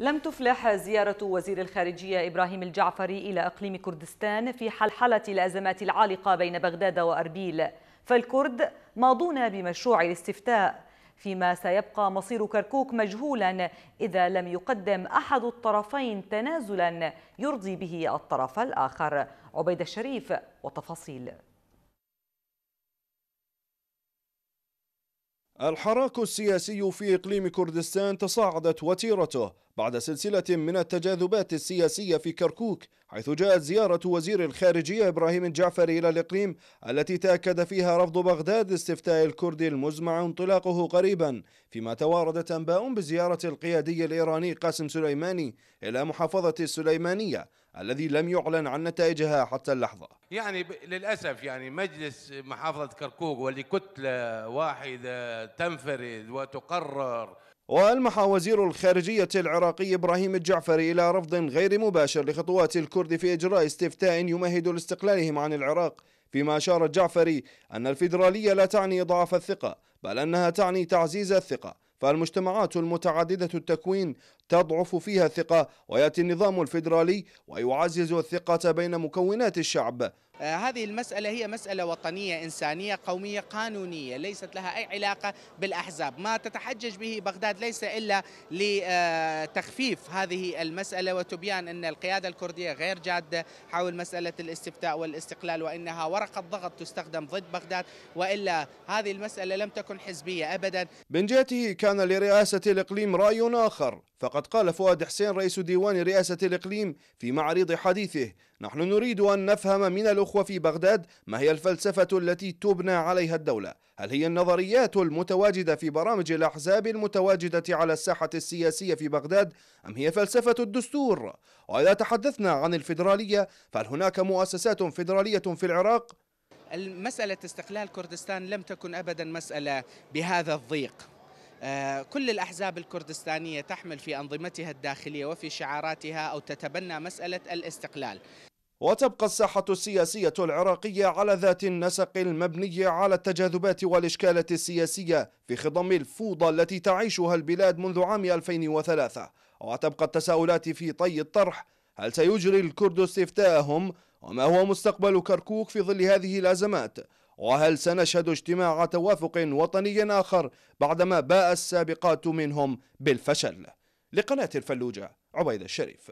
لم تفلح زيارة وزير الخارجية إبراهيم الجعفري إلى إقليم كردستان في حلحلة الأزمات العالقة بين بغداد وأربيل فالكرد ماضون بمشروع الاستفتاء فيما سيبقى مصير كركوك مجهولا إذا لم يقدم أحد الطرفين تنازلا يرضي به الطرف الآخر عبيد الشريف وتفاصيل الحراك السياسي في إقليم كردستان تصاعدت وتيرته بعد سلسلة من التجاذبات السياسية في كركوك حيث جاءت زيارة وزير الخارجية إبراهيم الجعفري إلى الإقليم التي تأكد فيها رفض بغداد استفتاء الكردي المزمع انطلاقه قريبا فيما تواردت أنباء بزيارة القيادي الإيراني قاسم سليماني إلى محافظة السليمانية الذي لم يعلن عن نتائجها حتى اللحظة يعني للأسف يعني مجلس محافظة كركوك ولكتلة واحدة تنفرد وتقرر وألمح وزير الخارجية العراقي إبراهيم الجعفري إلى رفض غير مباشر لخطوات الكرد في إجراء استفتاء يمهد لاستقلالهم عن العراق فيما أشار الجعفري أن الفيدرالية لا تعني ضعف الثقة بل أنها تعني تعزيز الثقة فالمجتمعات المتعددة التكوين تضعف فيها الثقة ويأتي النظام الفيدرالي ويعزز الثقة بين مكونات الشعب آه، هذه المسألة هي مسألة وطنية إنسانية قومية قانونية ليست لها أي علاقة بالأحزاب ما تتحجج به بغداد ليس إلا لتخفيف هذه المسألة وتبيان أن القيادة الكردية غير جادة حول مسألة الاستفتاء والاستقلال وإنها ورقة ضغط تستخدم ضد بغداد وإلا هذه المسألة لم تكن حزبية أبدا من جهته كان لرئاسة الإقليم رأي آخر فقد قال فؤاد حسين رئيس ديوان رئاسة الإقليم في معرض حديثه نحن نريد أن نفهم من الأخوة في بغداد ما هي الفلسفة التي تبنى عليها الدولة هل هي النظريات المتواجدة في برامج الأحزاب المتواجدة على الساحة السياسية في بغداد أم هي فلسفة الدستور وإذا تحدثنا عن الفيدرالية فهل هناك مؤسسات فيدرالية في العراق؟ مسألة استقلال كردستان لم تكن أبدا مسألة بهذا الضيق آه، كل الأحزاب الكردستانية تحمل في أنظمتها الداخلية وفي شعاراتها أو تتبنى مسألة الاستقلال وتبقى الساحة السياسية العراقية على ذات النسق المبني على التجاذبات والإشكالة السياسية في خضم الفوضى التي تعيشها البلاد منذ عام 2003 وتبقى التساؤلات في طي الطرح هل سيجري الكرد استفتاءهم وما هو مستقبل كركوك في ظل هذه الأزمات وهل سنشهد اجتماع توافق وطني آخر بعدما باء السابقات منهم بالفشل لقناة الفلوجة عبيد الشريف